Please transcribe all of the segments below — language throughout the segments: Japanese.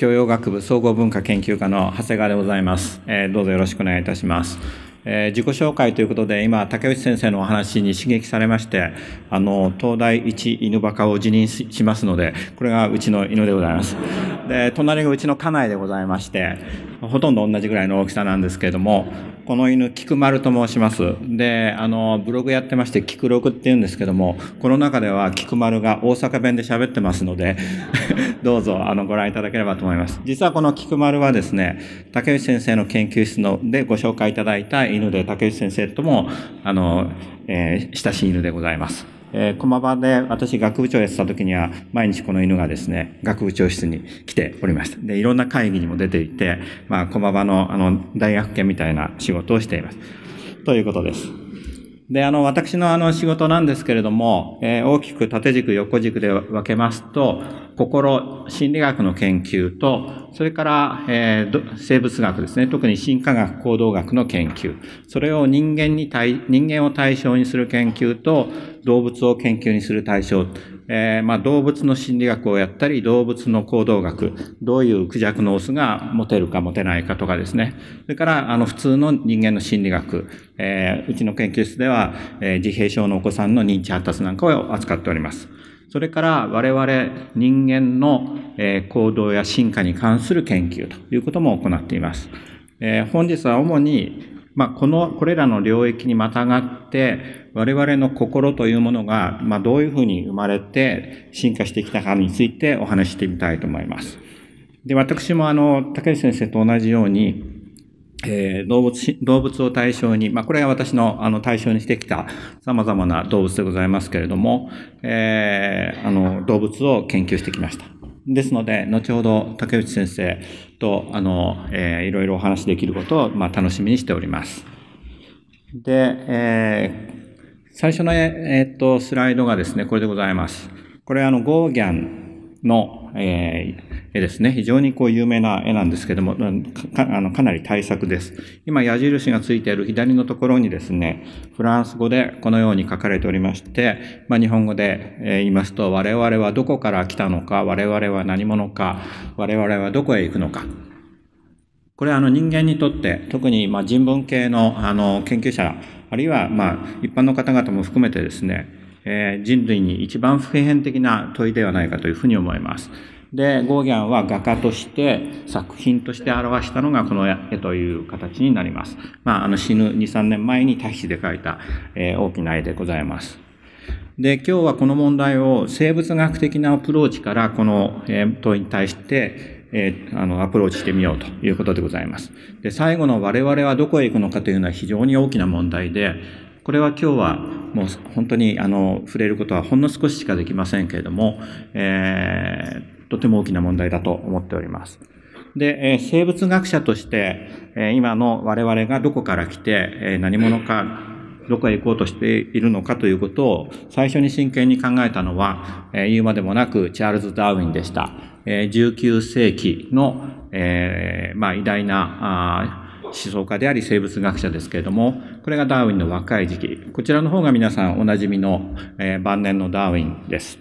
教養学部総合文化研究科の長谷川でございます。えー、どうぞよろしくお願いいたします。えー、自己紹介ということで、今、竹内先生のお話に刺激されまして、あの、東大一犬バカを辞任しますので、これがうちの犬でございます。で、隣がうちの家内でございまして、ほとんど同じぐらいの大きさなんですけれども、この犬、菊丸と申します。で、あの、ブログやってまして、菊六って言うんですけども、この中では菊丸が大阪弁で喋ってますので どうぞ、あの、ご覧いただければと思います。実はこの菊丸はですね、竹内先生の研究室のでご紹介いただいた犬で、竹内先生とも、あの、えー、親しい犬でございます。えー、駒場で私学部長やってた時には、毎日この犬がですね、学部長室に来ておりました。で、いろんな会議にも出ていて、まあ、駒場のあの、大学研みたいな仕事をしています。ということです。で、あの、私のあの仕事なんですけれども、えー、大きく縦軸、横軸で分けますと、心、心理学の研究と、それから、えー、生物学ですね、特に進化学、行動学の研究、それを人間に対、人間を対象にする研究と、動物を研究にする対象、えー、まあ、動物の心理学をやったり、動物の行動学、どういうクジャクのオスが持てるか持てないかとかですね。それから、あの、普通の人間の心理学、えー、うちの研究室では、えー、自閉症のお子さんの認知発達なんかを扱っております。それから我々人間の行動や進化に関する研究ということも行っています。本日は主にまあ、この、これらの領域にまたがって、我々の心というものが、まあ、どういうふうに生まれて進化してきたかについてお話してみたいと思います。で、私もあの、竹内先生と同じように、えー、動物、動物を対象に、まあ、これは私の、あの、対象にしてきた様々な動物でございますけれども、えー、あの、動物を研究してきました。ですので、後ほど竹内先生と、あの、えー、いろいろお話できることを、まあ、楽しみにしております。で、えー、最初の、えー、っと、スライドがですね、これでございます。これ、あの、ゴーギャンの、えー、絵ですね。非常にこう有名な絵なんですけども、かあのかなり大作です。今矢印がついている左のところにですね、フランス語でこのように書かれておりまして、まあ、日本語で言いますと、我々はどこから来たのか、我々は何者か、我々はどこへ行くのか。これはあの人間にとって、特にま人文系のあの研究者、あるいはま一般の方々も含めてですね、人類に一番普遍的な問いではないかというふうに思います。で、ゴーギャンは画家として作品として表したのがこの絵という形になります。まあ、あの死ぬ2、3年前にタヒで描いた、えー、大きな絵でございます。で、今日はこの問題を生物学的なアプローチからこの、問いに対して、えー、あの、アプローチしてみようということでございます。で、最後の我々はどこへ行くのかというのは非常に大きな問題で、これは今日はもう本当にあの触れることはほんの少ししかできませんけれども、えー、とても大きな問題だと思っております。で、え生物学者として、え今の我々がどこから来て、え何者か、どこへ行こうとしているのかということを最初に真剣に考えたのは、え言うまでもなくチャールズ・ダーウィンでした。え19世紀の、えまあ、偉大な思想家であり生物学者ですけれども、これがダーウィンの若い時期。こちらの方が皆さんおなじみの、え晩年のダーウィンです。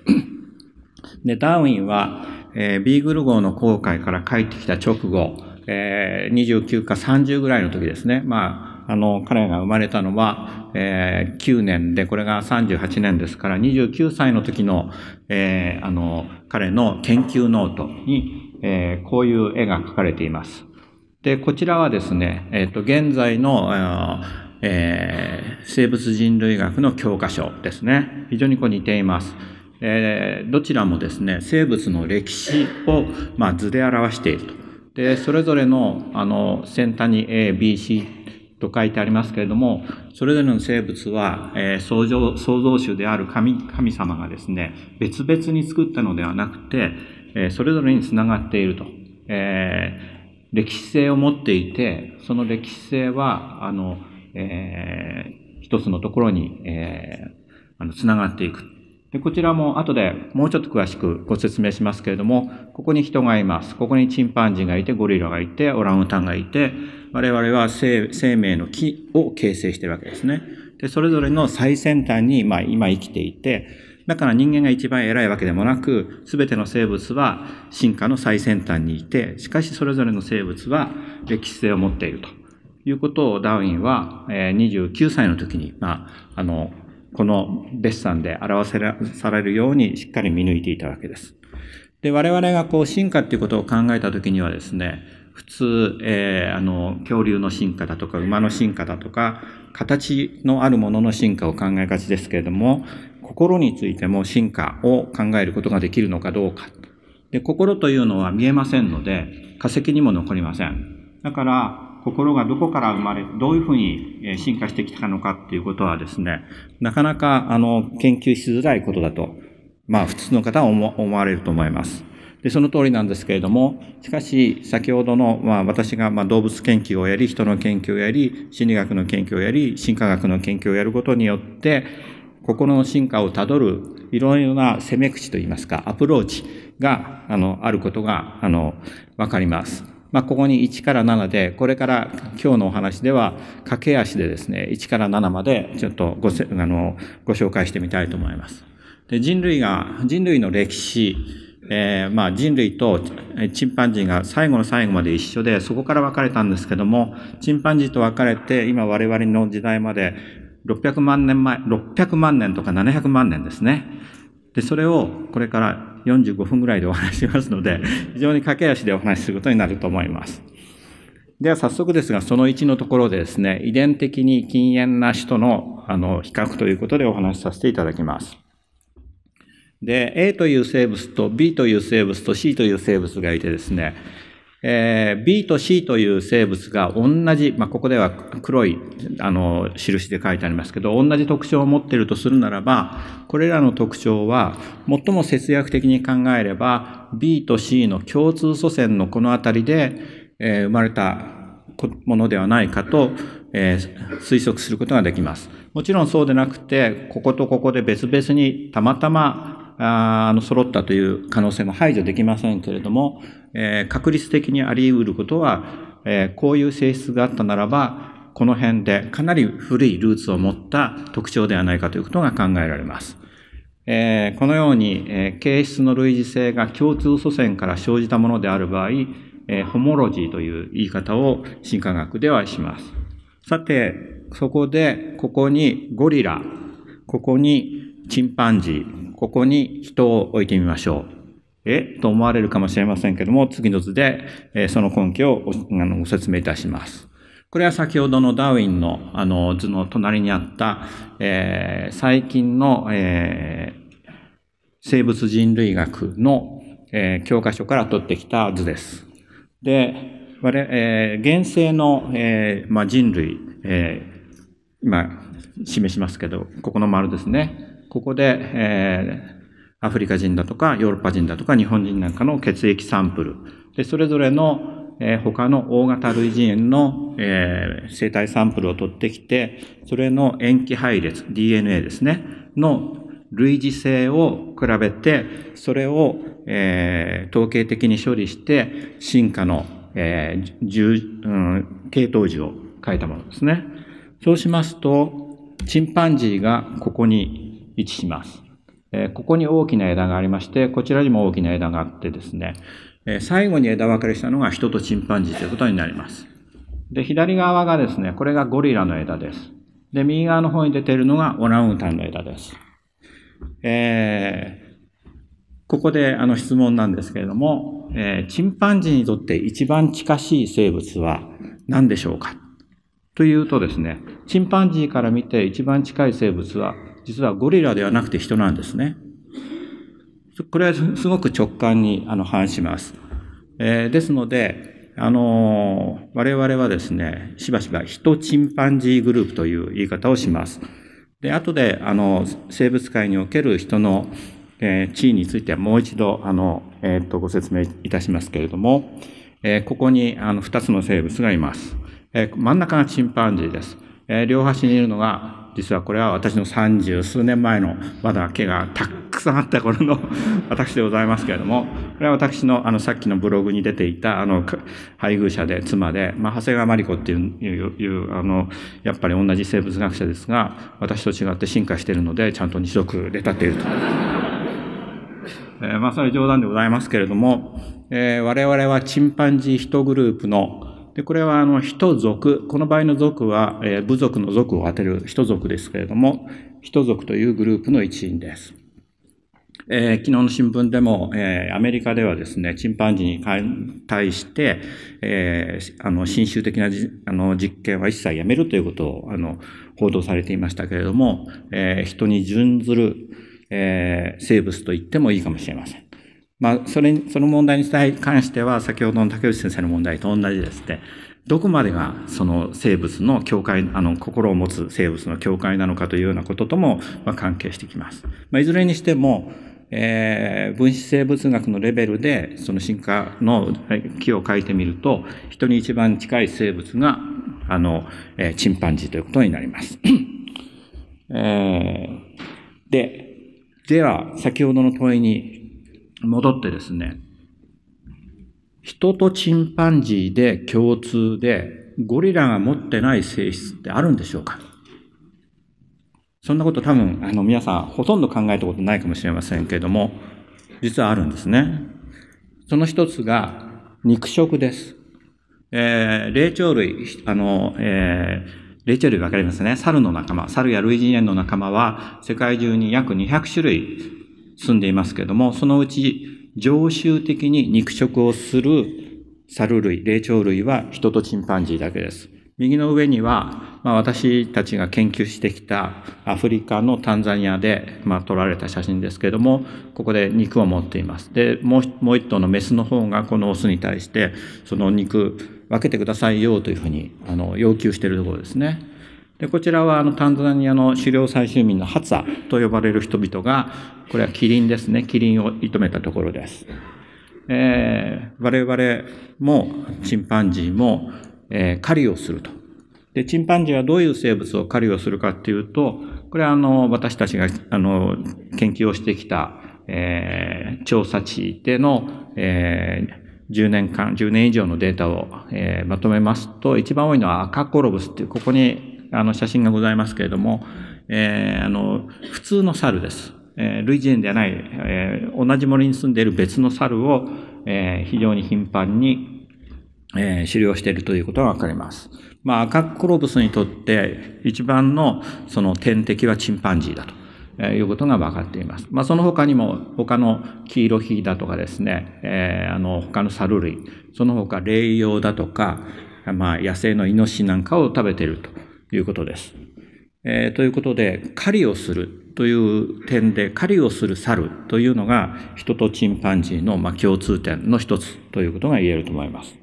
で、ダーウィンは、えー、ビーグル号の航海から帰ってきた直後、えー、29か30ぐらいの時ですね。まあ、あの、彼が生まれたのは、えー、9年で、これが38年ですから、29歳の時の、えー、あの、彼の研究ノートに、えー、こういう絵が描かれています。で、こちらはですね、えっ、ー、と、現在の、えー、生物人類学の教科書ですね。非常にこう似ています。えー、どちらもですね、生物の歴史を、まあ、図で表していると。で、それぞれの、あの、先端に A、B、C と書いてありますけれども、それぞれの生物は、えー、創造、創造主である神、神様がですね、別々に作ったのではなくて、えー、それぞれにつながっていると。えー、歴史性を持っていて、その歴史性は、あの、えー、一つのところに、えー、あの、つながっていく。でこちらも後でもうちょっと詳しくご説明しますけれども、ここに人がいます。ここにチンパンジーがいて、ゴリラがいて、オランウータンがいて、我々は生命の木を形成しているわけですね。で、それぞれの最先端に、まあ、今生きていて、だから人間が一番偉いわけでもなく、すべての生物は進化の最先端にいて、しかしそれぞれの生物は歴史性を持っているということをダウィンは29歳の時に、まあ、あの、この別ッサンで表せられるようにしっかり見抜いていたわけです。で、我々がこう進化っていうことを考えたときにはですね、普通、えー、あの、恐竜の進化だとか、馬の進化だとか、形のあるものの進化を考えがちですけれども、心についても進化を考えることができるのかどうか。で、心というのは見えませんので、化石にも残りません。だから、心がどこから生まれ、どういうふうに進化してきたのかっていうことはですね、なかなか、あの、研究しづらいことだと、まあ、普通の方は思われると思います。で、その通りなんですけれども、しかし、先ほどの、まあ、私が、まあ、動物研究をやり、人の研究をやり、心理学の研究をやり、進化学の研究をやることによって、心の進化をたどる、いろいろな攻め口といいますか、アプローチが、あの、あることが、あの、わかります。まあ、ここに1から7で、これから今日のお話では、駆け足でですね、1から7までちょっとごあのご紹介してみたいと思います。で人類が、人類の歴史、えー、まあ人類とチンパンジーが最後の最後まで一緒で、そこから分かれたんですけども、チンパンジーと分かれて、今我々の時代まで600万年前、600万年とか700万年ですね。で、それをこれから45分ぐらいでお話ししますので、非常に駆け足でお話しすることになると思います。では早速ですが、その1のところでですね、遺伝的に禁煙なしとのあの比較ということでお話しさせていただきます。で、A という生物と B という生物と C という生物がいてですね、えー、B と C という生物が同じ、まあ、ここでは黒いあの印で書いてありますけど、同じ特徴を持っているとするならば、これらの特徴は最も節約的に考えれば、B と C の共通祖先のこの辺りで、えー、生まれたものではないかと、えー、推測することができます。もちろんそうでなくて、こことここで別々にたまたまあの揃ったという可能性も排除できませんけれども、えー、確率的にあり得ることは、えー、こういう性質があったならば、この辺でかなり古いルーツを持った特徴ではないかということが考えられます。えー、このように、えー、形質の類似性が共通祖先から生じたものである場合、えー、ホモロジーという言い方を進化学ではします。さて、そこで、ここにゴリラ、ここにチンパンジー、ここに人を置いてみましょう。えと思われるかもしれませんけども、次の図で、えその根拠をご説明いたします。これは先ほどのダーウィンのあの図の隣にあった、えー、最近の、えー、生物人類学の、えー、教科書から取ってきた図です。で、我えー、現世の、えまあ、人類、え今示しますけど、ここの丸ですね。ここで、えー、アフリカ人だとか、ヨーロッパ人だとか、日本人なんかの血液サンプル、で、それぞれのえー、他の大型類人猿の、えー、生体サンプルを取ってきて、それの塩基配列、DNA ですね、の類似性を比べて、それを、えー、統計的に処理して、進化の、えーうん、系統樹を書いたものですね。そうしますと、チンパンジーがここに位置します。えここに大きな枝がありまして、こちらにも大きな枝があってですね、え最後に枝分かれしたのが人とチンパンジーということになります。で、左側がですね、これがゴリラの枝です。で、右側の方に出ているのがオランウータンの枝です。えー、ここであの質問なんですけれども、えー、チンパンジーにとって一番近しい生物は何でしょうかというとですね、チンパンジーから見て一番近い生物は実はゴリラではなくて人なんですね。これはすごく直感にあの反します。えー、ですので、あのー、我々はですね、しばしば人チンパンジーグループという言い方をします。で、後で、あの、生物界における人の、えー、地位についてはもう一度、あの、えっ、ー、と、ご説明いたしますけれども、えー、ここに、あの、二つの生物がいます。えー、真ん中がチンパンジーです。えー、両端にいるのが実はこれは私の三十数年前のまだ毛がたくさんあった頃の 私でございますけれども、これは私のあのさっきのブログに出ていたあの配偶者で妻で、まあ、長谷川真理子っていうあの、やっぱり同じ生物学者ですが、私と違って進化しているので、ちゃんと二足で立っていると。えー、まあそれ冗談でございますけれども、えー、我々はチンパンジー1グループので、これはあの、人族、この場合の族は、えー、部族の族を当てる人族ですけれども、人族というグループの一員です。えー、昨日の新聞でも、えー、アメリカではですね、チンパンジーに対して、えー、あの、新種的なじあの実験は一切やめるということを、あの、報道されていましたけれども、えー、人に準ずる、えー、生物と言ってもいいかもしれません。まあ、それ、その問題に関しては、先ほどの竹内先生の問題と同じですね。どこまでがその生物の境界、あの、心を持つ生物の境界なのかというようなこととも、まあ、関係してきます。まあ、いずれにしても、えー、分子生物学のレベルで、その進化の木を書いてみると、人に一番近い生物が、あの、えー、チンパンジーということになります。えー、で、では、先ほどの問いに戻ってですね、人とチンパンジーで共通でゴリラが持ってない性質ってあるんでしょうかそんなこと多分、あの、皆さんほとんど考えたことないかもしれませんけれども、実はあるんですね。その一つが、肉食です。えー、霊長類、あの、えー、霊長類わかりますね。猿の仲間、猿や類人猿の仲間は、世界中に約200種類住んでいますけども、そのうち常習的に肉食をする猿類、霊長類は人とチンパンジーだけです。右の上には、まあ、私たちが研究してきたアフリカのタンザニアで、まあ、撮られた写真ですけども、ここで肉を持っています。で、もう、もう一頭のメスの方がこのオスに対して、その肉分けてくださいよというふうに、あの、要求しているところですね。で、こちらはあのタンザニアの狩猟採集民のハツァと呼ばれる人々が、これはキリンですね。キリンを射止めたところです。えー、我々もチンパンジーも、えー、狩りをすると。で、チンパンジーはどういう生物を狩りをするかっていうと、これはあの、私たちがあの、研究をしてきた、えー、調査地での、えー、10年間、10年以上のデータを、えー、まとめますと、一番多いのは赤コロブスっていう、ここにあの写真がございますけれども、えー、あの、普通の猿です。えー、類人ではない、えー、同じ森に住んでいる別の猿を、えー、非常に頻繁に、えー、狩猟しているということがわかります。まあ、赤カクロブスにとって一番のその天敵はチンパンジーだと。えいうことが分かっています。まあ、その他にも、他の黄色ヒだとかですね、えー、あの、他の猿類、その他、霊用だとか、まあ、野生のイノシシなんかを食べているということです。えー、ということで、狩りをするという点で、狩りをする猿というのが、人とチンパンジーの、ま共通点の一つということが言えると思います。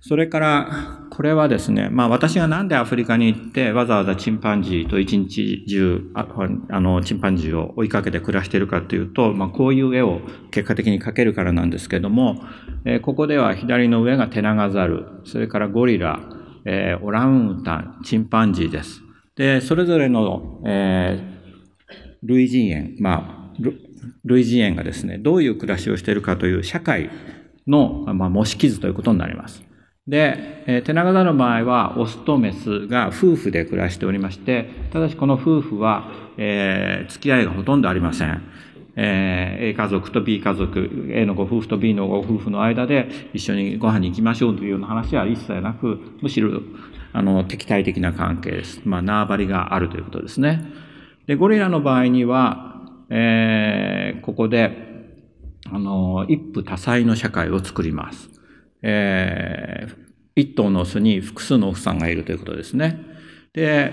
それから、これはですね、まあ私がなんでアフリカに行ってわざわざチンパンジーと一日中あ、あの、チンパンジーを追いかけて暮らしているかというと、まあこういう絵を結果的に描けるからなんですけども、えここでは左の上がテナガザル、それからゴリラ、えー、オランウータン、チンパンジーです。で、それぞれの、えー、類人猿、まあ、類人猿がですね、どういう暮らしをしているかという社会の、まあ、模式図ということになります。で、えー、ナガ座の場合は、オスとメスが夫婦で暮らしておりまして、ただしこの夫婦は、えー、付き合いがほとんどありません。えー、A 家族と B 家族、A のご夫婦と B のご夫婦の間で一緒にご飯に行きましょうというような話は一切なく、むしろ、あの、敵対的な関係です。まあ、縄張りがあるということですね。で、ゴリラの場合には、えー、ここで、あの、一夫多妻の社会を作ります。えー、一頭のオスに複数のオスさんがいるということですね。で、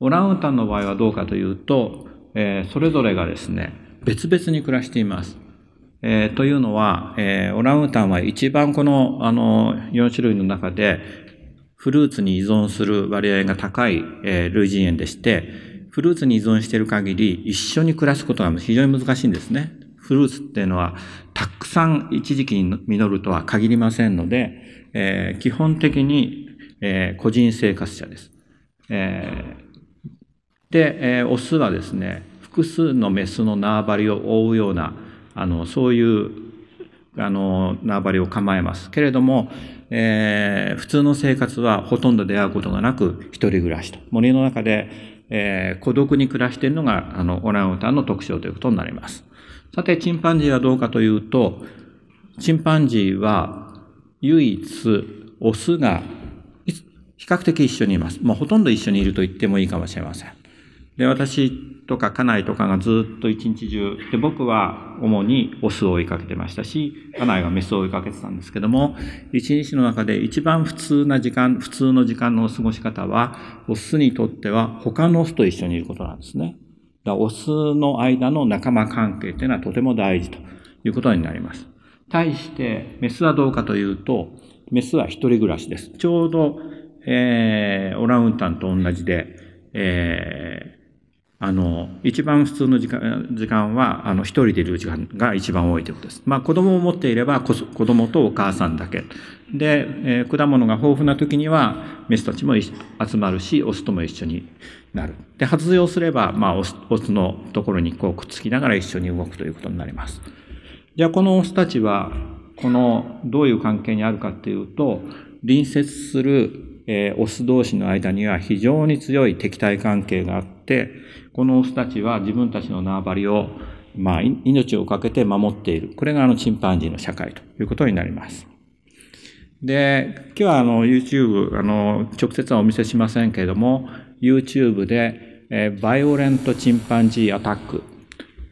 オランウータンの場合はどうかというと、えー、それぞれがですね、別々に暮らしています。えー、というのは、えー、オランウータンは一番この、あの、4種類の中で、フルーツに依存する割合が高い、えー、類人猿でして、フルーツに依存している限り、一緒に暮らすことが非常に難しいんですね。フルーツっていうのは、たくさん一時期に実るとは限りませんので、えー、基本的に、えー、個人生活者です。えー、で、えー、オスはですね、複数のメスの縄張りを覆うようなあのそういうあの縄張りを構えますけれども、えー、普通の生活はほとんど出会うことがなく一人暮らしと森の中で、えー、孤独に暮らしているのがあのオランウータンの特徴ということになりますさてチンパンジーはどうかというとチンパンジーは唯一オスが比較的一緒にいます。もうほとんど一緒にいると言ってもいいかもしれません。で、私とか家内とかがずっと一日中、で、僕は主にオスを追いかけてましたし、家内はメスを追いかけてたんですけども、一日の中で一番普通な時間、普通の時間の過ごし方は、オスにとっては他のオスと一緒にいることなんですね。だオスの間の仲間関係っていうのはとても大事ということになります。対して、メスはどうかというと、メスは一人暮らしです。ちょうど、えー、オランウータンと同じで、えあの、一番普通の時間時間は、あの、一人でいる時間が一番多いということです。まあ、子供を持っていれば子、供とお母さんだけ。で、えー、果物が豊富な時には、メスたちも集まるし、オスとも一緒になる。で、発情すれば、まあ、オス、オスのところにこうくっつきながら一緒に動くということになります。じゃあ、このオスたちは、この、どういう関係にあるかっていうと、隣接する、えー、オス同士の間には非常に強い敵対関係があって、このオスたちは自分たちの縄張りを、まあ、命を懸けて守っている。これがあのチンパンジーの社会ということになります。で、今日はあの YouTube、あの、直接はお見せしませんけれども、YouTube で、えー、バイオレントチンパンジーアタック、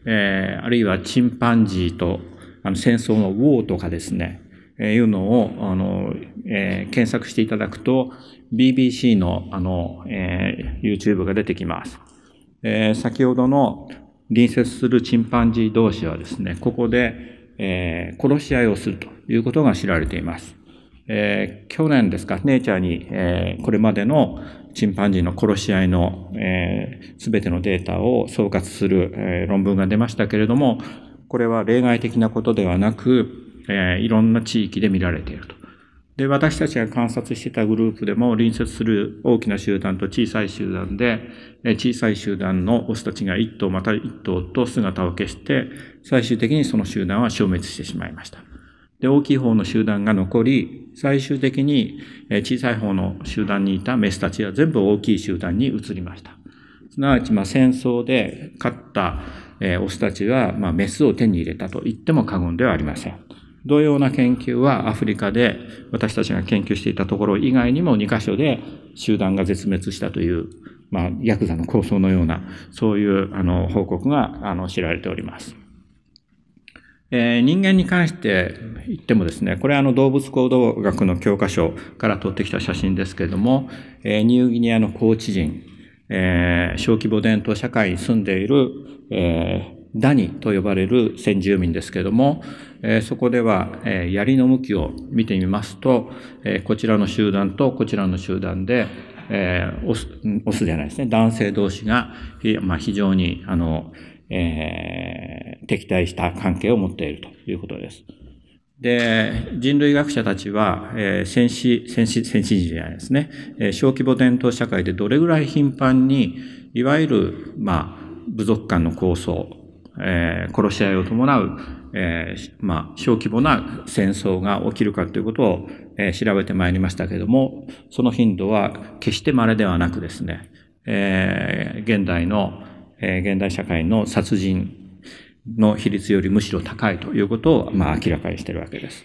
えー、あるいはチンパンジーとあの戦争のウォーとかですね、えー、いうのを、あの、えー、検索していただくと、BBC の、あの、えー、YouTube が出てきます。えー、先ほどの隣接するチンパンジー同士はですね、ここで、えー、殺し合いをするということが知られています。えー、去年ですか、ネイチャーに、えー、これまでのチンパンジーの殺し合いのすべ、えー、てのデータを総括する、え論文が出ましたけれども、これは例外的なことではなく、えいろんな地域で見られていると。で、私たちが観察してたグループでも隣接する大きな集団と小さい集団で、小さい集団のオスたちが一頭また一頭と姿を消して、最終的にその集団は消滅してしまいました。で、大きい方の集団が残り、最終的に小さい方の集団にいたメスたちは全部大きい集団に移りました。すなわち、ま戦争で勝った、えオスたちは、まメスを手に入れたと言っても過言ではありません。同様な研究はアフリカで私たちが研究していたところ以外にも2カ所で集団が絶滅したという、まあ、ヤクザの構想のような、そういうあの報告があの知られております。え人間に関して言ってもですね、これはあの動物行動学の教科書から撮ってきた写真ですけれども、えニューギニアの高知人、え小規模伝統社会に住んでいる、えダニと呼ばれる先住民ですけれども、えそこでは、え槍の向きを見てみますと、えこちらの集団とこちらの集団で、えオス、オスじゃないですね、男性同士が、まあ、非常に、あの、え敵対した関係を持っているということです。で、人類学者たちは、えー、戦進、先進、先時代ですね、えー、小規模伝統社会でどれぐらい頻繁に、いわゆる、まあ、部族間の構想えー、殺し合いを伴う、えー、まあ、小規模な戦争が起きるかということを、えー、調べてまいりましたけれども、その頻度は決して稀ではなくですね、え現代の、え現代社会の殺人の比率よりむしろ高いということを、まあ、明らかにしているわけです。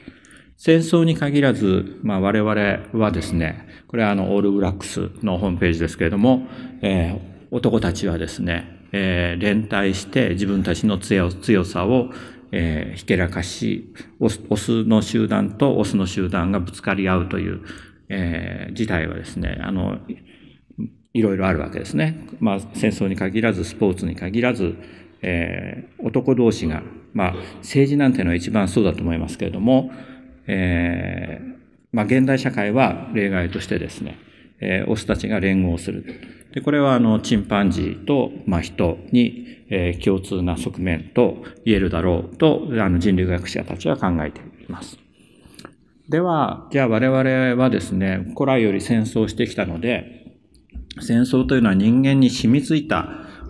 戦争に限らず、まあ、我々はですね、これはあの、オールブラックスのホームページですけれども、え男たちはですね、えー、連帯して自分たちの強さを、えー、ひけらかし、オスの集団とオスの集団がぶつかり合うという、えー、事態はですね、あの、いろいろあるわけですね。まあ、戦争に限らず、スポーツに限らず、えー、男同士が、まあ、政治なんてのは一番そうだと思いますけれども、えー、まあ、現代社会は例外としてですね、えー、オスたちが連合する。で、これはあの、チンパンジーと、まあ、人に、えー、共通な側面と言えるだろうと、あの、人類学者たちは考えています。では、じゃあ我々はですね、古来より戦争してきたので、戦争というのは人間に染みついた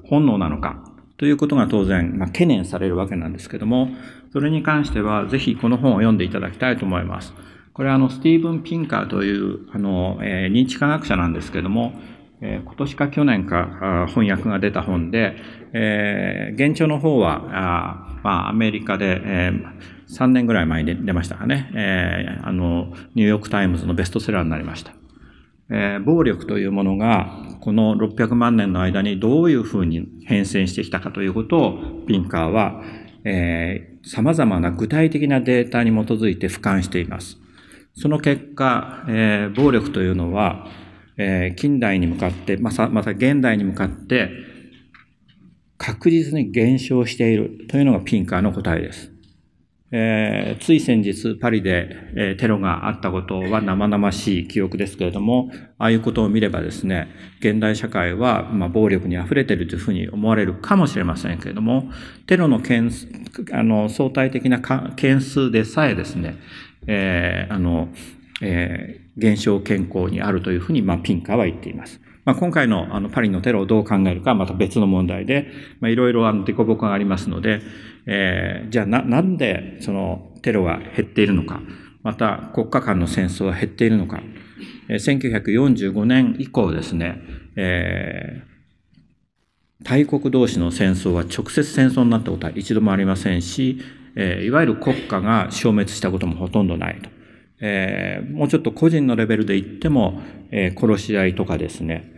本能なのか、ということが当然、まあ、懸念されるわけなんですけども、それに関しては、ぜひこの本を読んでいただきたいと思います。これはあの、スティーブン・ピンカーという、あの、えー、認知科学者なんですけども、えー、今年か去年か翻訳が出た本で、えー、現状の方は、あまあ、アメリカで、えー、3年ぐらい前に出ましたかね、えー、あの、ニューヨークタイムズのベストセラーになりました。えー、暴力というものが、この600万年の間にどういうふうに変遷してきたかということを、ピンカーは、えー、様々な具体的なデータに基づいて俯瞰しています。その結果、えー、暴力というのは、えー、近代に向かって、まさ、また現代に向かって、確実に減少しているというのがピンカーの答えです。えー、つい先日パリで、えー、テロがあったことは生々しい記憶ですけれども、ああいうことを見ればですね、現代社会は、まあ、暴力に溢れているというふうに思われるかもしれませんけれども、テロの件数、あの、相対的な件数でさえですね、えー、あの、えー、減少健康にあるというふうに、まあ、ピンカーは言っています。まあ、今回のあのパリのテロをどう考えるかはまた別の問題で、まあ、いろいろあの、凸凹がありますので、えー、じゃあな、なんでそのテロは減っているのか、また国家間の戦争は減っているのか、えー、1945年以降ですね、えー大国同士の戦争は直接戦争になったことは一度もありませんし、えー、いわゆる国家が消滅したこともほとんどないと。えー、もうちょっと個人のレベルで言っても、えー、殺し合いとかですね、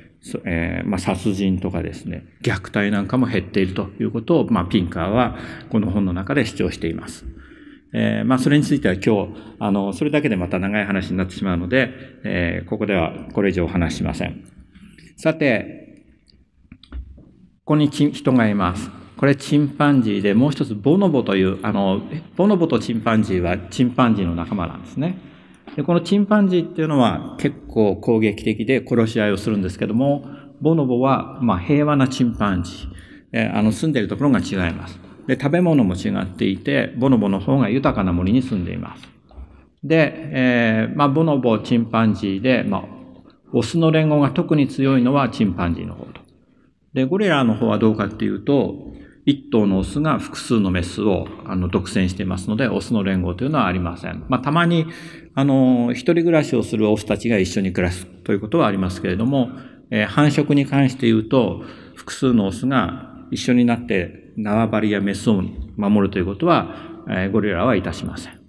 えー、まあ、殺人とかですね、虐待なんかも減っているということを、まあ、ピンカーはこの本の中で主張しています。えー、まあ、それについては今日、あの、それだけでまた長い話になってしまうので、えー、ここではこれ以上話しません。さて、ここに人がいます。これチンパンジーで、もう一つボノボという、あの、ボノボとチンパンジーはチンパンジーの仲間なんですね。で、このチンパンジーっていうのは結構攻撃的で殺し合いをするんですけども、ボノボは、まあ、平和なチンパンジー。えあの、住んでいるところが違います。で、食べ物も違っていて、ボノボの方が豊かな森に住んでいます。で、えー、まあ、ボノボ、チンパンジーで、まあ、オスの連合が特に強いのはチンパンジーの方と。で、ゴリラの方はどうかっていうと、一頭のオスが複数のメスをあの独占していますので、オスの連合というのはありません。まあ、たまに、あの、一人暮らしをするオスたちが一緒に暮らすということはありますけれども、えー、繁殖に関して言うと、複数のオスが一緒になって縄張りやメスを守るということは、えー、ゴリラはいたしません。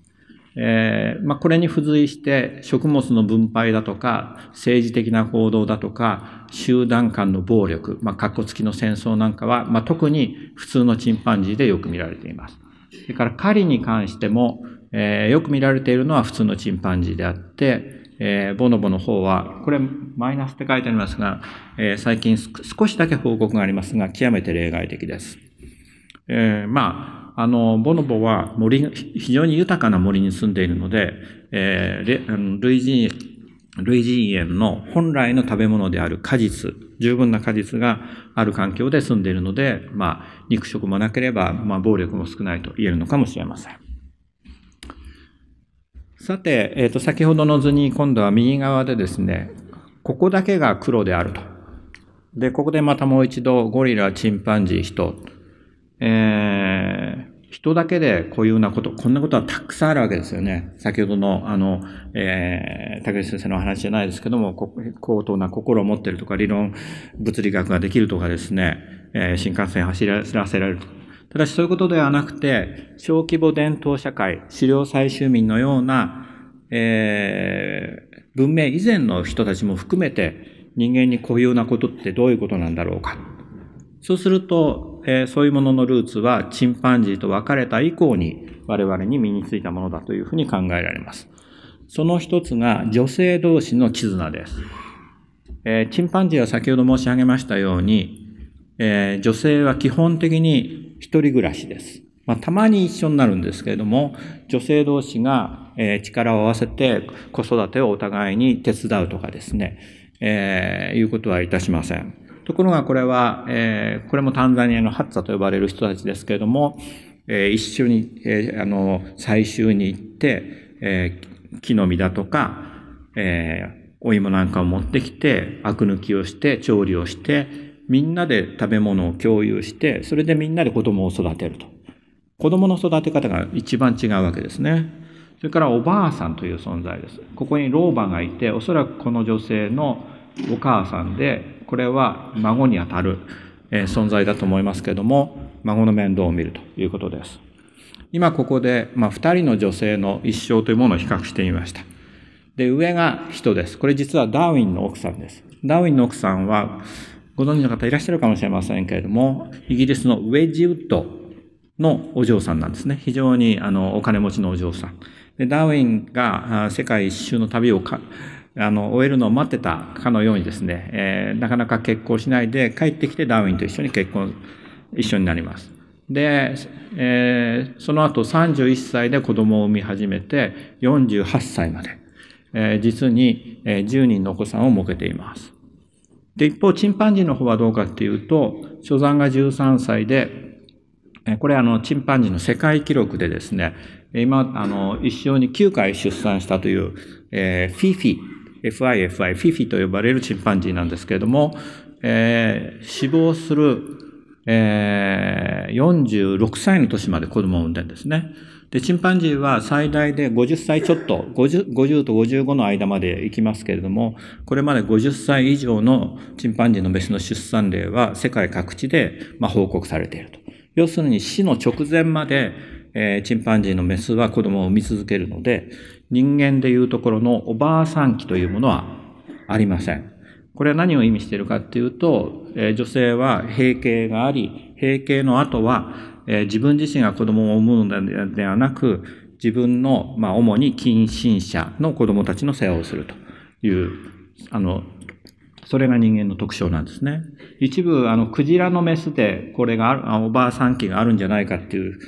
えー、まあ、これに付随して食物の分配だとか政治的な報道だとか集団間の暴力、まあ、かっこつきの戦争なんかは、まあ、特に普通のチンパンジーでよく見られています。それから狩りに関しても、えー、よく見られているのは普通のチンパンジーであって、えー、ボノボの方は、これマイナスって書いてありますが、え最近少しだけ報告がありますが、極めて例外的です。えまああの、ボノボは森、非常に豊かな森に住んでいるので、えー、類人、類人猿の本来の食べ物である果実、十分な果実がある環境で住んでいるので、まあ、肉食もなければ、まあ、暴力も少ないと言えるのかもしれません。さて、えっ、ー、と、先ほどの図に今度は右側でですね、ここだけが黒であると。で、ここでまたもう一度、ゴリラ、チンパンジー、人、えー、人だけで固有なこと、こんなことはたくさんあるわけですよね。先ほどの、あの、えー、竹内先生の話じゃないですけども、高等な心を持ってるとか、理論、物理学ができるとかですね、えー、新幹線走らせられるとか。ただしそういうことではなくて、小規模伝統社会、狩猟採集民のような、えー、文明以前の人たちも含めて、人間に固有なことってどういうことなんだろうか。そうすると、えそういうもののルーツはチンパンジーと別れた以降に我々に身についたものだというふうに考えられます。その一つが女性同士の絆です。えチンパンジーは先ほど申し上げましたように、え女性は基本的に一人暮らしです。まあ、たまに一緒になるんですけれども、女性同士が、え力を合わせて子育てをお互いに手伝うとかですね、えー、いうことはいたしません。ところがこれは、えー、これもタンザニアのハッツァと呼ばれる人たちですけれども、えー、一緒に、えー、あの、採集に行って、えー、木の実だとか、えー、お芋なんかを持ってきて、アク抜きをして、調理をして、みんなで食べ物を共有して、それでみんなで子供を育てると。子供の育て方が一番違うわけですね。それからおばあさんという存在です。ここに老婆がいて、おそらくこの女性のお母さんで、これは孫にあたる存在だと思いますけども、孫の面倒を見るということです。今ここで、まあ、2人の女性の一生というものを比較してみました。で、上が人です。これ実はダーウィンの奥さんです。ダーウィンの奥さんは、ご存知の方いらっしゃるかもしれませんけれども、イギリスのウェジウッドのお嬢さんなんですね。非常にあのお金持ちのお嬢さん。でダーウィンが世界一周の旅をかあの、終えるのを待ってたかのようにですね、えー、なかなか結婚しないで、帰ってきてダーウィンと一緒に結婚、一緒になります。で、えー、その後31歳で子供を産み始めて、48歳まで、えー、実に10人のお子さんを設けています。で、一方、チンパンジーの方はどうかっていうと、所産が13歳で、これあの、チンパンジーの世界記録でですね、今、あの、一生に9回出産したという、えー、フィフィ FIFI、フィフィと呼ばれるチンパンジーなんですけれども、えー、死亡する、えー、46歳の年まで子供を産んでるんですね。で、チンパンジーは最大で50歳ちょっと、50, 50と55の間まで行きますけれども、これまで50歳以上のチンパンジーのメスの出産例は世界各地で、まあ、報告されていると。要するに死の直前まで、えー、チンパンジーのメスは子供を産み続けるので、人間でいうところのおばあさん期というものはありません。これは何を意味しているかっていうと、え女性は閉経があり、閉経の後は、え自分自身が子供を産むのではなく、自分の、まあ、主に近親者の子供たちの世話をするという、あの、それが人間の特徴なんですね。一部、あの、クジラのメスで、これがあおばあさん期があるんじゃないかっていう、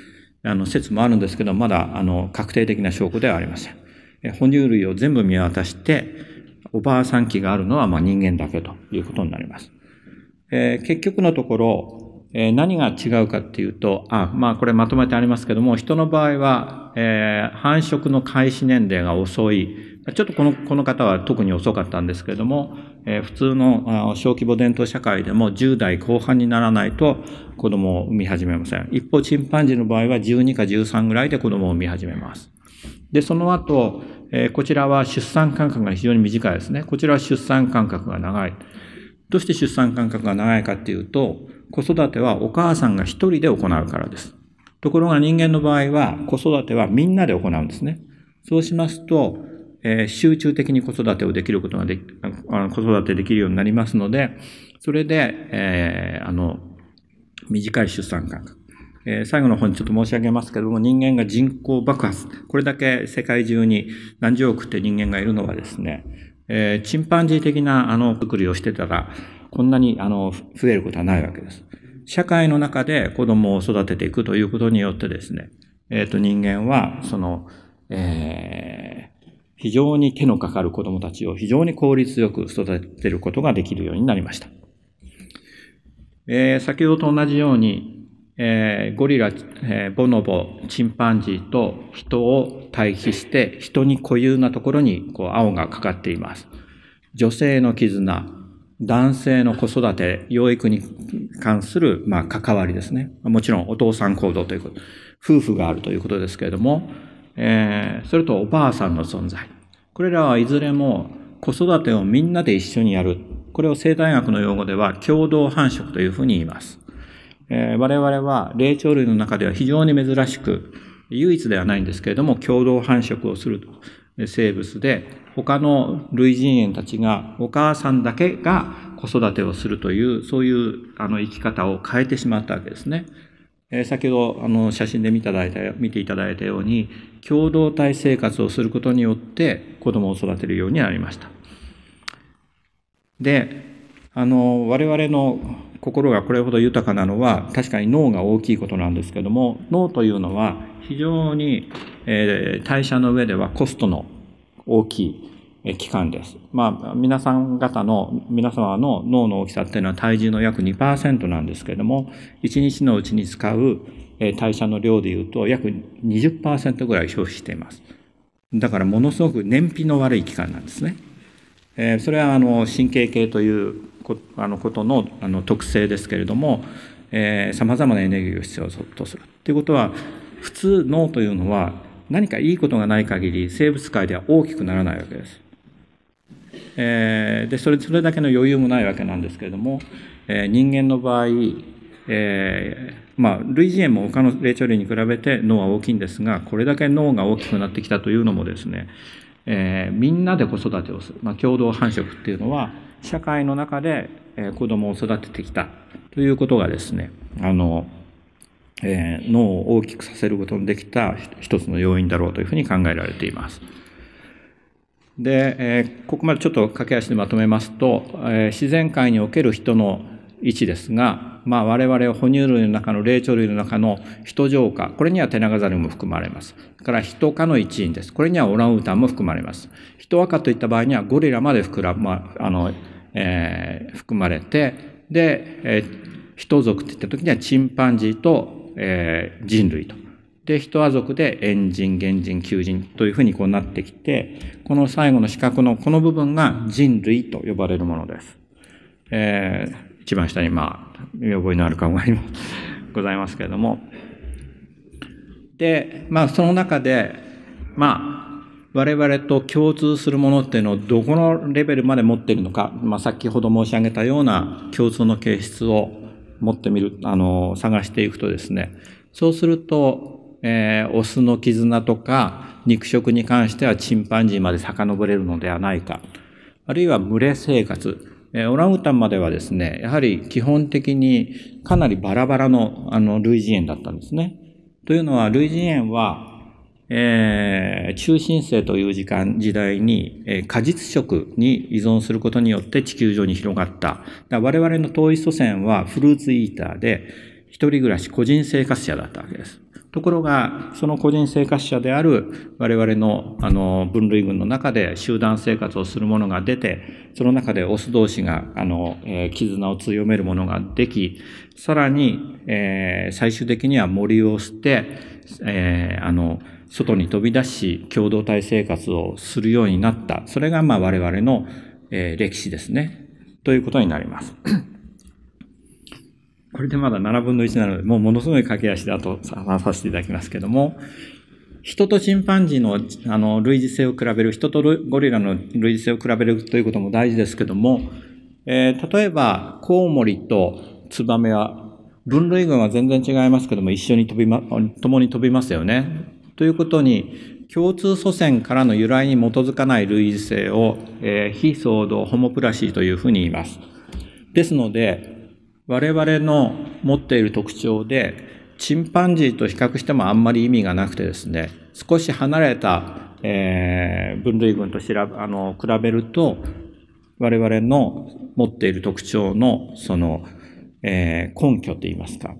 あの、説もあるんですけど、まだ、あの、確定的な証拠ではありません。哺乳類を全部見渡して、おばあさん期があるのはまあ人間だけということになります。えー、結局のところ、えー、何が違うかっていうと、あ、まあこれまとめてありますけども、人の場合は、えー、繁殖の開始年齢が遅い。ちょっとこの、この方は特に遅かったんですけれども、え普通の小規模伝統社会でも10代後半にならないと子供を産み始めません。一方、チンパンジーの場合は12か13ぐらいで子供を産み始めます。で、その後、えー、こちらは出産間隔が非常に短いですね。こちらは出産間隔が長い。どうして出産間隔が長いかっていうと、子育てはお母さんが一人で行うからです。ところが人間の場合は、子育てはみんなで行うんですね。そうしますと、えー、集中的に子育てをできることができ、子育てできるようになりますので、それで、えー、あの、短い出産間隔。えー、最後の方にちょっと申し上げますけども、人間が人口爆発、これだけ世界中に何十億って人間がいるのはですね、えー、チンパンジー的なあの作りをしてたら、こんなにあの増えることはないわけです。社会の中で子供を育てていくということによってですね、えっ、ー、と人間は、その、えー、非常に手のかかる子供たちを非常に効率よく育てることができるようになりました。えー、先ほどと同じように、えー、ゴリラ、えー、ボノボ、チンパンジーと人を対比して、人に固有なところにこう青がかかっています。女性の絆、男性の子育て、養育に関する、まあ、関わりですね。もちろんお父さん行動ということ。夫婦があるということですけれども、えー、それとおばあさんの存在。これらはいずれも子育てをみんなで一緒にやる。これを生態学の用語では共同繁殖というふうに言います。えー、我々は霊長類の中では非常に珍しく、唯一ではないんですけれども、共同繁殖をする生物で、他の類人猿たちが、お母さんだけが子育てをするという、そういうあの生き方を変えてしまったわけですね。えー、先ほどあの写真で見ただいた見ていただいたように、共同体生活をすることによって子供を育てるようになりました。で、あの、我々の心がこれほど豊かなのは確かに脳が大きいことなんですけども脳というのは非常に、えー、代謝の上ではコストの大きい期間です。まあ、皆さん方の、皆様の脳の大きさっていうのは体重の約2%なんですけれども、1日のうちに使う代謝の量でいうと約20%ぐらい消費しています。だからものすごく燃費の悪い期間なんですね。えー、それはあの神経系というあのことのあの特性ですけれどもさまざまなエネルギーを必要とする。ということは普通脳というのは何かいいことがない限り生物界では大きくならないわけです。えー、でそれそれだけの余裕もないわけなんですけれども、えー、人間の場合、えー、まあ、類似塩も他の霊長類に比べて脳は大きいんですがこれだけ脳が大きくなってきたというのもですね、えみんなで子育てをする、まあ、共同繁殖っていうのは社会の中で、え子供を育ててきたということがですね、あの、えー、脳を大きくさせることのできた一つの要因だろうというふうに考えられています。で、えー、ここまでちょっと駆け足でまとめますと、えー、自然界における人の位置ですが、まあ、我々は哺乳類の中の霊長類の中のヒト浄化。これにはテナガザルも含まれます。だからヒト科の一員です。これにはオランウータンも含まれます。ヒトアカといった場合にはゴリラまで膨ら、まあ、あの、えー、含まれて、で、えー、ヒト族といった時にはチンパンジーと、えー、人類と。で、ヒトア族で遠人、原人、求人というふうにこうなってきて、この最後の四角のこの部分が人類と呼ばれるものです。えー一番下に、まあ、見覚えのある看護にもございますけれども。で、まあ、その中で、まあ、我々と共通するものっていうのをどこのレベルまで持っているのか、まあ、先ほど申し上げたような共通の形質を持ってみる、あの、探していくとですね、そうすると、えー、オスの絆とか、肉食に関してはチンパンジーまで遡れるのではないか。あるいは群れ生活。えー、オランウータンまではですね、やはり基本的にかなりバラバラのあの類人猿だったんですね。というのは類人猿は、えー、中心性という時間、時代に、えー、果実食に依存することによって地球上に広がった。我々の遠い祖先はフルーツイーターで、一人暮らし個人生活者だったわけです。ところが、その個人生活者である我々のあの分類群の中で集団生活をするものが出て、その中でオス同士があの、えー、絆を強めるものができ、さらに、えー、最終的には森を捨て、えー、あの、外に飛び出し、共同体生活をするようになった。それが、まあ、我々の、え歴史ですね。ということになります。これでまだ7分の1なので、もうものすごい駆け足でと話させていただきますけども、人とチンパンジーのあの類似性を比べる、人とゴリラの類似性を比べるということも大事ですけども、えー、例えば、コウモリとツバメは、分類群は全然違いますけども、一緒に飛びま、共に飛びますよね。ということに、共通祖先からの由来に基づかない類似性を、えー、非相同ホモプラシーというふうに言います。ですので、我々の持っている特徴で、チンパンジーと比較してもあんまり意味がなくてですね、少し離れた、えー、分類群と調べ、あの、比べると、我々の持っている特徴の、その、えー、根拠と言いますか。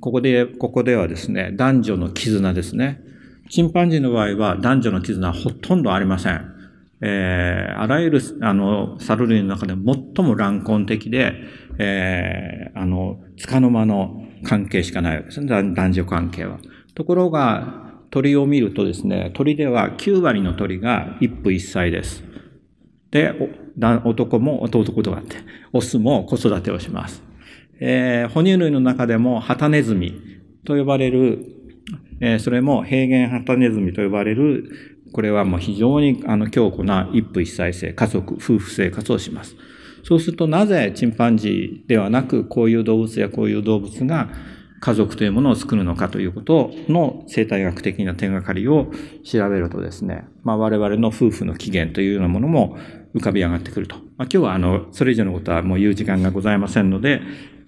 ここで、ここではですね、男女の絆ですね。チンパンジーの場合は男女の絆はほとんどありません。えー、あらゆる、あの、猿類の中で最も乱根的で、えー、あの、つかの間の関係しかないわけですね。男女関係は。ところが、鳥を見るとですね、鳥では9割の鳥が一夫一妻です。で、男も弟、とがあって、オスも子育てをします。えー、哺乳類の中でもハタネズミと呼ばれる、えー、それも平原ハタネズミと呼ばれる、これはもう非常にあの強固な一夫一妻制、家族、夫婦生活をします。そうするとなぜチンパンジーではなく、こういう動物やこういう動物が家族というものを作るのかということの生態学的な手がかりを調べるとですね、まあ、我々の夫婦の起源というようなものも浮かび上がってくると。まあ、今日はあの、それ以上のことはもう言う時間がございませんので、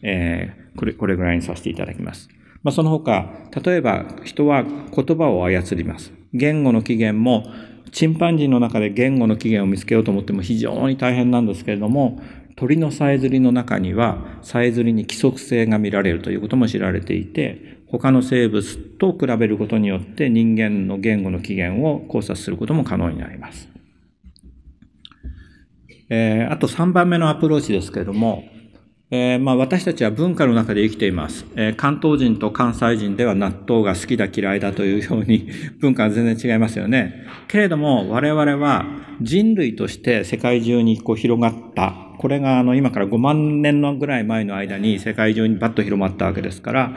えー、これ、これぐらいにさせていただきます。まあ、その他、例えば人は言葉を操ります。言語の起源もチンパンジーの中で言語の起源を見つけようと思っても非常に大変なんですけれども、鳥のさえずりの中には、さえずりに規則性が見られるということも知られていて、他の生物と比べることによって人間の言語の起源を考察することも可能になります。えー、あと3番目のアプローチですけれども、えー、まあ、私たちは文化の中で生きています、えー、関東人と関西人では納豆が好きだ嫌いだというように 文化は全然違いますよね。けれども我々は人類として世界中にこう広がった。これがあの今から5万年のぐらい前の間に世界中にバッと広まったわけですから、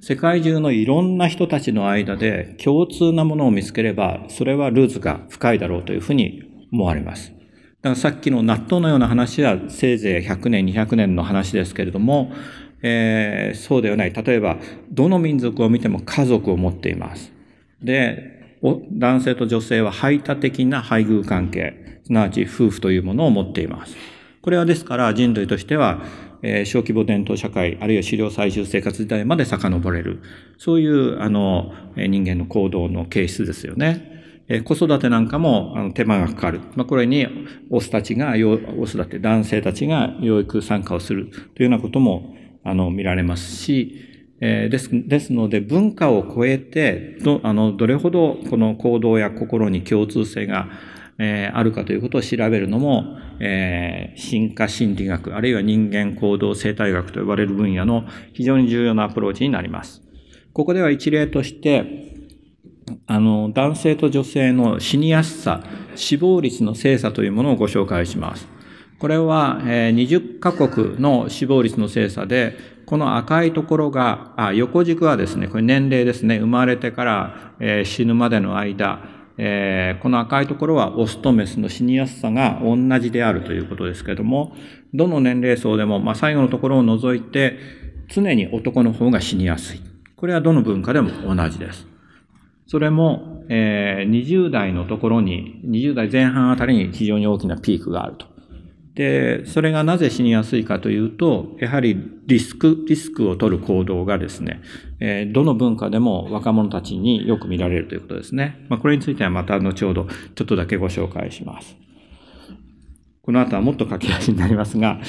世界中のいろんな人たちの間で共通なものを見つければ、それはルーツが深いだろうというふうに思われます。だからさっきの納豆のような話はせいぜい100年、200年の話ですけれども、えー、そうではない。例えば、どの民族を見ても家族を持っています。で、男性と女性は排他的な配偶関係、すなわち夫婦というものを持っています。これはですから人類としては、えー、小規模伝統社会、あるいは狩猟採集生活時代まで遡れる。そういう、あの、人間の行動の形質ですよね。え子育てなんかもあの手間がかかる。まあ、これに、オスたちが、オスだって、男性たちが養育参加をするというようなことも、あの、見られますし、えです、ですので、文化を超えて、ど、あの、どれほど、この行動や心に共通性が、えー、あるかということを調べるのも、えー、進化心理学、あるいは人間行動生態学と呼ばれる分野の非常に重要なアプローチになります。ここでは一例として、あの、男性と女性の死にやすさ、死亡率の精査というものをご紹介します。これは、え20カ国の死亡率の精査で、この赤いところが、あ横軸はですね、これ年齢ですね、生まれてから、え死ぬまでの間、えー、この赤いところはオスとメスの死にやすさが同じであるということですけども、どの年齢層でも、まあ、最後のところを除いて、常に男の方が死にやすい。これはどの文化でも同じです。それも、えー、20代のところに、20代前半あたりに非常に大きなピークがあると。で、それがなぜ死にやすいかというと、やはりリスク、リスクを取る行動がですね、えー、どの文化でも若者たちによく見られるということですね。まあ、これについてはまた後ほどちょっとだけご紹介します。この後はもっと書き出しになりますが、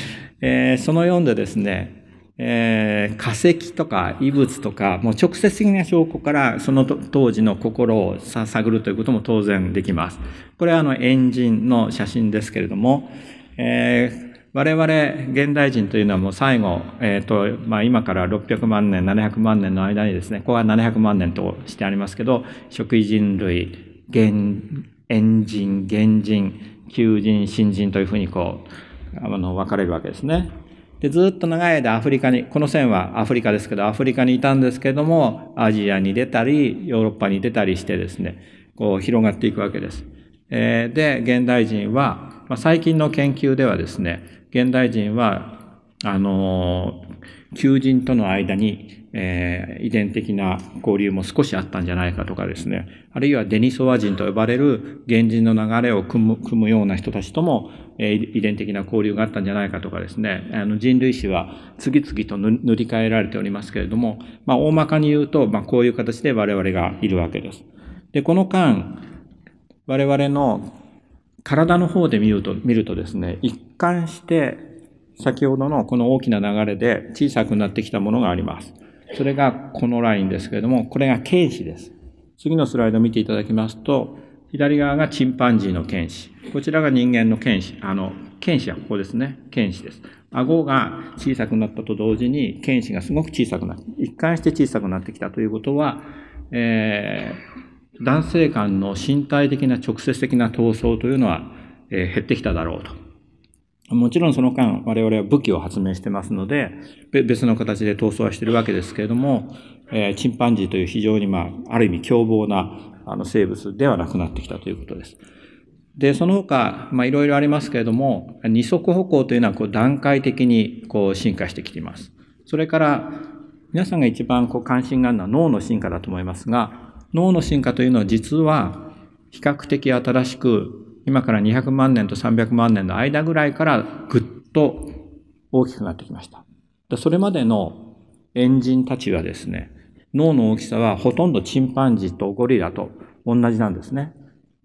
えー、その4でですね、えー、化石とか遺物とか、もう直接的な証拠からその当時の心を探るということも当然できます。これはあのエンジンの写真ですけれども、えー、我々現代人というのはもう最後、えーとまあ、今から600万年700万年の間にですねここは700万年としてありますけど食衣人類原遠人原人旧人新人というふうにこうあの分かれるわけですね。で、ずっと長い間アフリカに、この線はアフリカですけど、アフリカにいたんですけども、アジアに出たり、ヨーロッパに出たりしてですね、こう広がっていくわけです。えー、で、現代人は、まあ、最近の研究ではですね、現代人は、あのー、求人との間にえー、遺伝的な交流も少しあったんじゃないかとかですね、あるいはデニソワ人と呼ばれる原人の流れを組む組むような人たちとも、えー、遺伝的な交流があったんじゃないかとかですね、あの人類史は次々と塗り替えられておりますけれども、まあ、大まかに言うと、まあ、こういう形で我々がいるわけです。で、この間、我々の体の方で見ると、見るとですね、一貫して先ほどのこの大きな流れで小さくなってきたものがあります。それがこのラインですけれども、これが剣士です。次のスライド見ていただきますと、左側がチンパンジーの剣士。こちらが人間の剣士。あの、剣士はここですね。剣士です。顎が小さくなったと同時に、剣士がすごく小さくなって、一貫して小さくなってきたということは、えー、男性間の身体的な直接的な闘争というのは、えー、減ってきただろうともちろんその間、我々は武器を発明してますので、別の形で闘争はしてるわけですけれども、えチンパンジーという非常に、まあ、ある意味凶暴なあの生物ではなくなってきたということです。で、その他、まあ、いろいろありますけれども、二足歩行というのは、こう、段階的に、こう、進化してきています。それから、皆さんが一番、こう、関心があるのは脳の進化だと思いますが、脳の進化というのは、実は、比較的新しく今から200万年と300万年の間ぐらいからぐっと大きくなってきました。それまでのエンジンたちはですね、脳の大きさはほとんどチンパンジーとゴリラと同じなんですね。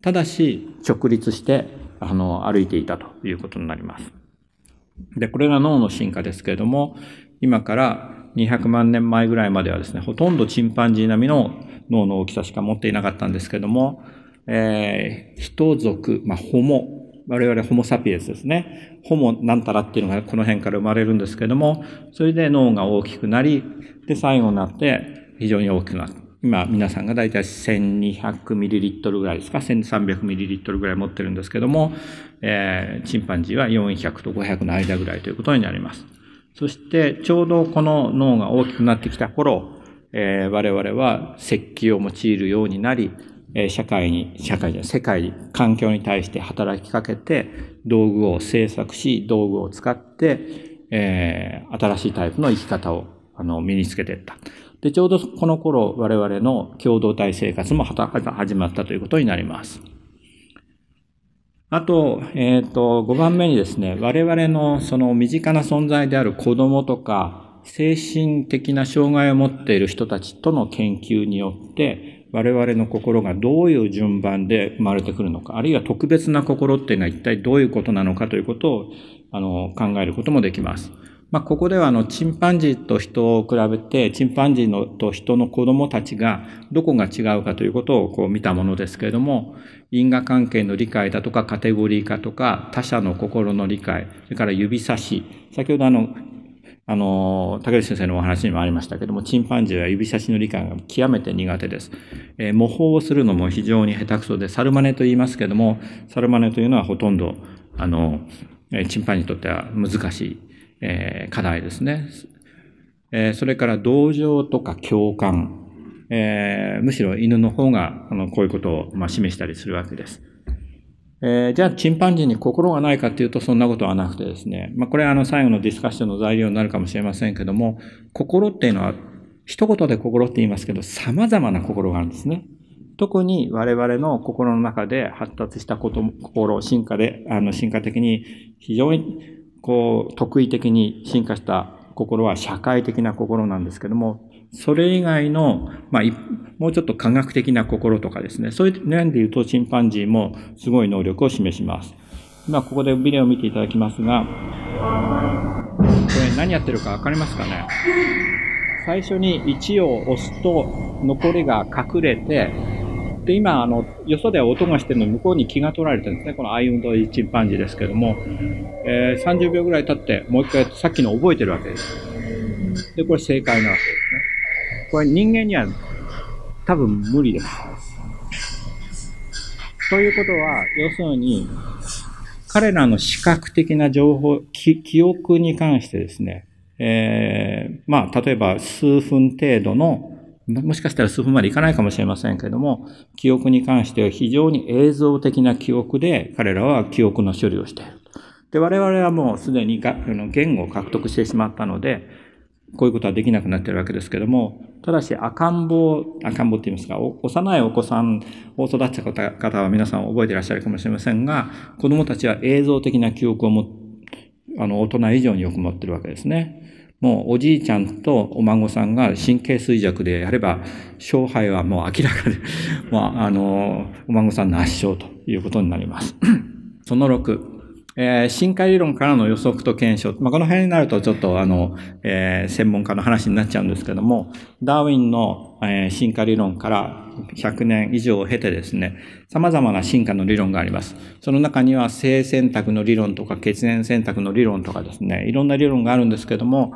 ただし、直立して、あの、歩いていたということになります。で、これが脳の進化ですけれども、今から200万年前ぐらいまではですね、ほとんどチンパンジー並みの脳の大きさしか持っていなかったんですけども、えー、人族、まあ、ホモ、我々ホモサピエンスですね。ホモなんたらっていうのがこの辺から生まれるんですけども、それで脳が大きくなり、で、最後になって非常に大きくなる。今、皆さんがだいたい 1200ml ぐらいですか ?1300ml ぐらい持ってるんですけども、えー、チンパンジーは400と500の間ぐらいということになります。そして、ちょうどこの脳が大きくなってきた頃、えー、我々は石器を用いるようになり、え社会に、社会じゃ世界環境に対して働きかけて、道具を制作し、道具を使って、えー、新しいタイプの生き方を、あの、身につけていった。で、ちょうどこの頃、我々の共同体生活も始まったということになります。あと、えっ、ー、と、5番目にですね、我々のその身近な存在である子供とか、精神的な障害を持っている人たちとの研究によって、我々の心がどういう順番で生まれてくるのか、あるいは特別な心っていうのは一体どういうことなのかということをあの考えることもできます。まあ、ここではあのチンパンジーと人を比べて、チンパンジーのと人の子供たちがどこが違うかということをこう見たものですけれども、因果関係の理解だとかカテゴリー化とか他者の心の理解、それから指差し、先ほどあのあの、竹内先生のお話にもありましたけども、チンパンジーは指差しの理解が極めて苦手です。えー、模倣をするのも非常に下手くそで、サルマネと言いますけども、サルマネというのはほとんど、あの、チンパンジーにとっては難しい、えー、課題ですね。えー、それから同情とか共感、えむしろ犬の方が、あの、こういうことを、まあ、示したりするわけです。えー、じゃあ、チンパンジーに心がないかというと、そんなことはなくてですね。まあ、これはあの、最後のディスカッションの材料になるかもしれませんけども、心っていうのは、一言で心って言いますけど、様々な心があるんですね。特に我々の心の中で発達したこと、心、進化で、あの、進化的に、非常に、こう、特異的に進化した心は社会的な心なんですけども、それ以外の、まあ、もうちょっと科学的な心とかですね、そういう面で言うとチンパンジーもすごい能力を示します。今ここでビデオを見ていただきますが、これ何やってるかわかりますかね最初に1を押すと残りが隠れて、で、今、あの、よそで音がしてるの向こうに気が取られてるんですね。このアイウンドチンパンジーですけども、えー、30秒ぐらい経って、もう一回さっきの覚えてるわけです。で、これ正解なわけです。これ人間には多分無理です。ということは、要するに、彼らの視覚的な情報、記憶に関してですね、えー、まあ、例えば数分程度の、もしかしたら数分までいかないかもしれませんけれども、記憶に関しては非常に映像的な記憶で彼らは記憶の処理をしている。で、我々はもうすでに言語を獲得してしまったので、こういうことはできなくなってるわけですけども、ただし赤ん坊、赤ん坊って言いますか、幼いお子さんを育てた方は皆さん覚えていらっしゃるかもしれませんが、子供たちは映像的な記憶をも、あの、大人以上によく持ってるわけですね。もうおじいちゃんとお孫さんが神経衰弱でやれば、勝敗はもう明らかで、ま あ、あの、お孫さんの圧勝ということになります。その6、えー、進化理論からの予測と検証。まあ、この辺になるとちょっとあの、えー、専門家の話になっちゃうんですけども、ダーウィンの、えー、進化理論から100年以上を経てですね、様々な進化の理論があります。その中には性選択の理論とか血縁選択の理論とかですね、いろんな理論があるんですけども、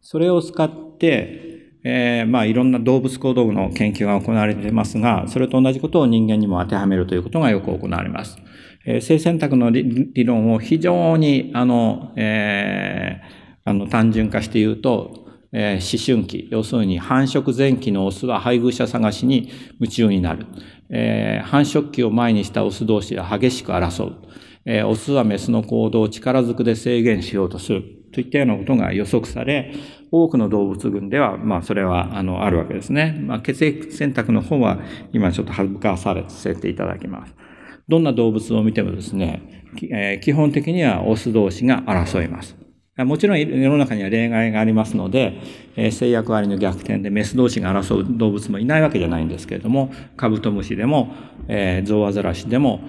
それを使って、えー、まあいろんな動物行動の研究が行われていますが、それと同じことを人間にも当てはめるということがよく行われます。え性選択の理論を非常に、あの、えー、あの、単純化して言うと、えー、思春期、要するに繁殖前期のオスは配偶者探しに夢中になる。えー、繁殖期を前にしたオス同士は激しく争う。えー、オスはメスの行動を力ずくで制限しようとする。といったようなことが予測され、多くの動物群では、まあ、それは、あの、あるわけですね。まあ、血液選択の方は、今ちょっと省かされ、せていただきます。どんな動物を見てもですね、え基本的にはオス同士が争います。もちろん世の中には例外がありますので、え性役割の逆転でメス同士が争う動物もいないわけじゃないんですけれども、カブトムシでも、えゾウアザラシでも、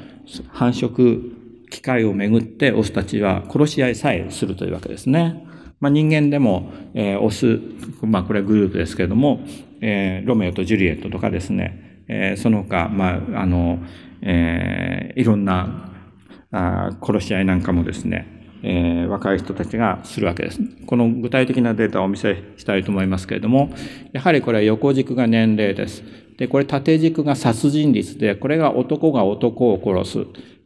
繁殖機会をめぐってオスたちは殺し合いさえするというわけですね。まあ、人間でも、えー、オス、まあ、これはグループですけれども、えー、ロメオとジュリエットとかですね、えー、その他、まあ、あの、えー、いろんなあ殺し合いなんかもですね、えー、若い人たちがするわけです。この具体的なデータをお見せしたいと思いますけれども、やはりこれは横軸が年齢です。で、これ縦軸が殺人率で、これが男が男を殺す。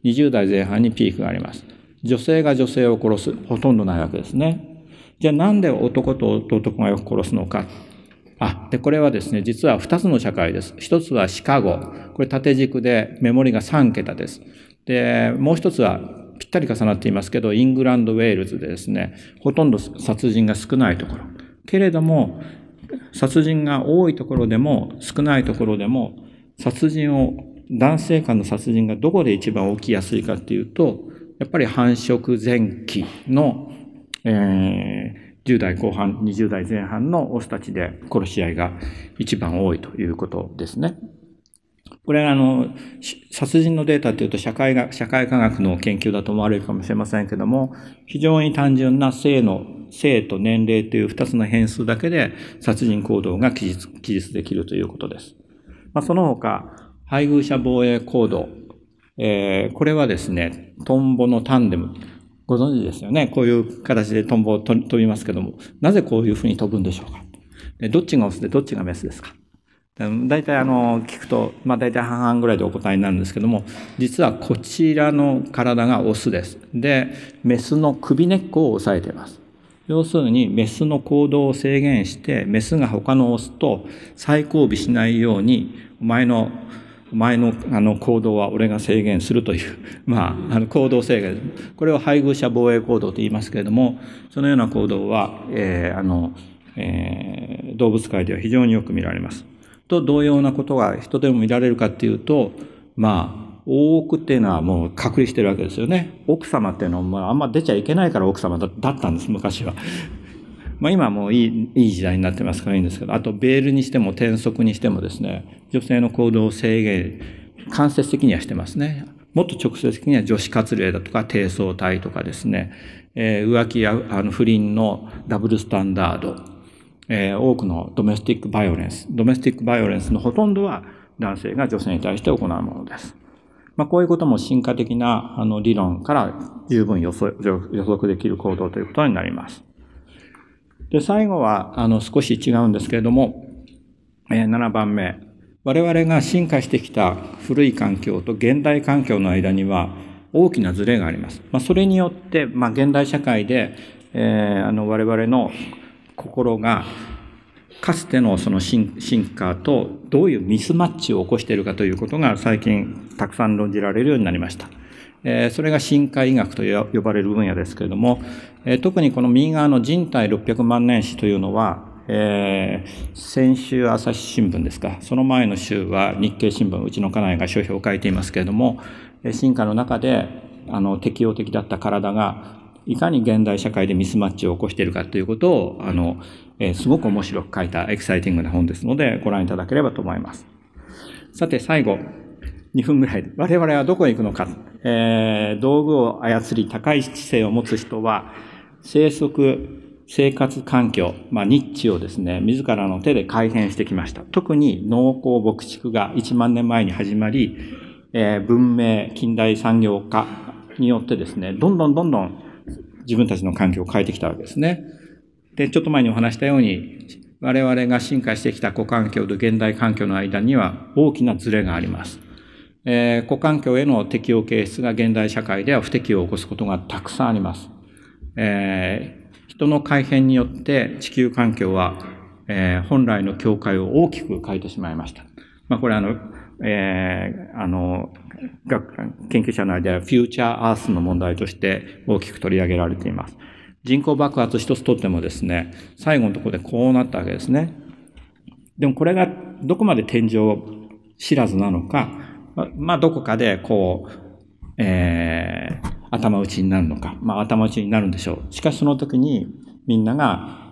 20代前半にピークがあります。女性が女性を殺す。ほとんどないわけですね。じゃあなんで男と男がよく殺すのかあ、で、これはですね、実は2つの社会です。1つはシカゴ。これ縦軸でメモリが3桁です。で、もう1つはぴったり重なっていますけど、イングランド、ウェールズでですね、ほとんど殺人が少ないところ。けれども、殺人が多いところでも少ないところでも、殺人を、男性間の殺人がどこで一番起きやすいかっていうと、やっぱり繁殖前期の、えー10代後半、20代前半のオスたちで殺し合いが一番多いということですね。これはあの、殺人のデータというと社会が、社会科学の研究だと思われるかもしれませんけども、非常に単純な性の、性と年齢という2つの変数だけで殺人行動が記述、記述できるということです。まあ、その他、配偶者防衛行動、えー、これはですね、トンボのタンデム、ご存知ですよね。こういう形でトンボを飛びますけども、なぜこういうふうに飛ぶんでしょうか。でどっちがオスでどっちがメスですか。大体あの、聞くと、まあ大体半々ぐらいでお答えになるんですけども、実はこちらの体がオスです。で、メスの首根っこを押さえています。要するにメスの行動を制限してメスが他のオスと再交尾しないようにお前の前のあの行動は俺が制限するという、まあ、あの行動制限これを配偶者防衛行動と言いますけれども、そのような行動は、えー、あの、えー、動物界では非常によく見られます。と同様なことが人でも見られるかっていうと、まあ、大奥っていうのはもう隔離してるわけですよね。奥様っていうのはあんま出ちゃいけないから奥様だったんです、昔は。まあ今もういい、いい時代になってますからいいんですけど、あとベールにしても転職にしてもですね、女性の行動を制限、間接的にはしてますね。もっと直接的には女子活例だとか低層体とかですね、えー、浮気やあの不倫のダブルスタンダード、えー、多くのドメスティックバイオレンス、ドメスティックバイオレンスのほとんどは男性が女性に対して行うものです。まあ、こういうことも進化的なあの理論から十分予測できる行動ということになります。で、最後は、あの、少し違うんですけれども、えー、7番目。我々が進化してきた古い環境と現代環境の間には大きなズレがあります。まあ、それによって、まあ、現代社会で、えー、あの、我々の心が、かつてのその進化とどういうミスマッチを起こしているかということが最近たくさん論じられるようになりました。えー、それが進化医学と呼ばれる分野ですけれども、え特にこの右側の人体600万年史というのは、えー、先週朝日新聞ですか、その前の週は日経新聞、うちの家内が書評を書いていますけれども、進化の中であの適応的だった体が、いかに現代社会でミスマッチを起こしているかということを、あの、えー、すごく面白く書いたエキサイティングな本ですので、ご覧いただければと思います。さて、最後、2分ぐらい。我々はどこへ行くのか。えー、道具を操り、高い知性を持つ人は、生息、生活環境、まあ、日地をですね、自らの手で改変してきました。特に農耕牧畜が1万年前に始まり、えー、文明、近代産業化によってですね、どんどんどんどん自分たちの環境を変えてきたわけですね。で、ちょっと前にお話したように、我々が進化してきた古環境と現代環境の間には大きなズレがあります。えー、古環境への適応形質が現代社会では不適応を起こすことがたくさんあります。えー、人の改変によって地球環境は、えー、本来の境界を大きく変えてしまいました。まあ、これあの、えー、あの、学研究者の間ではフューチャーアースの問題として大きく取り上げられています。人口爆発一つとってもですね、最後のところでこうなったわけですね。でもこれがどこまで天井知らずなのか、まあ、どこかでこう、えー頭打ちになるのか。まあ、頭打ちになるんでしょう。しかしその時に、みんなが、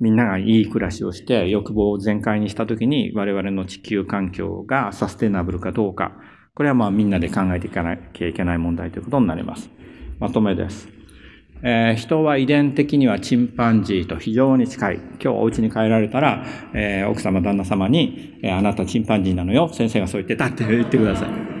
みんながいい暮らしをして欲望を全開にした時に我々の地球環境がサステナブルかどうか、これはまあみんなで考えていかなきゃいけない問題ということになります。まとめです。えー、人は遺伝的にはチンパンジーと非常に近い。今日お家に帰られたら、えー、奥様、旦那様に、えー、あなたチンパンジーなのよ。先生がそう言ってたって言ってください。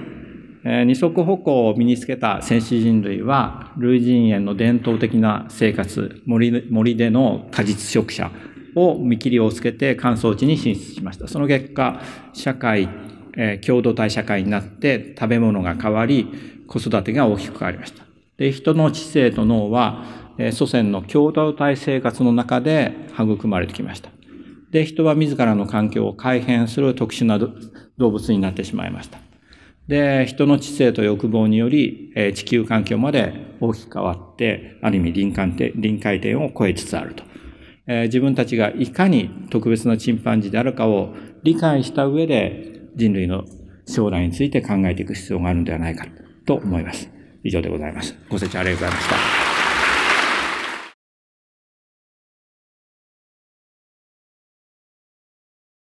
二足歩行を身につけた先進人類は、類人猿の伝統的な生活、森森での果実食者を見切りをつけて乾燥地に進出しました。その結果、社会、えー、共同体社会になって食べ物が変わり、子育てが大きく変わりました。で人の知性と脳は、え祖先の共同体生活の中で育まれてきました。で、人は自らの環境を改変する特殊な動物になってしまいました。で、人の知性と欲望により、え地球環境まで大きく変わって、ある意味臨界点臨界点を超えつつあると。え自分たちがいかに特別なチンパンジーであるかを理解した上で、人類の将来について考えていく必要があるのではないかと思います。以上でございます。ご清聴ありがとうございました。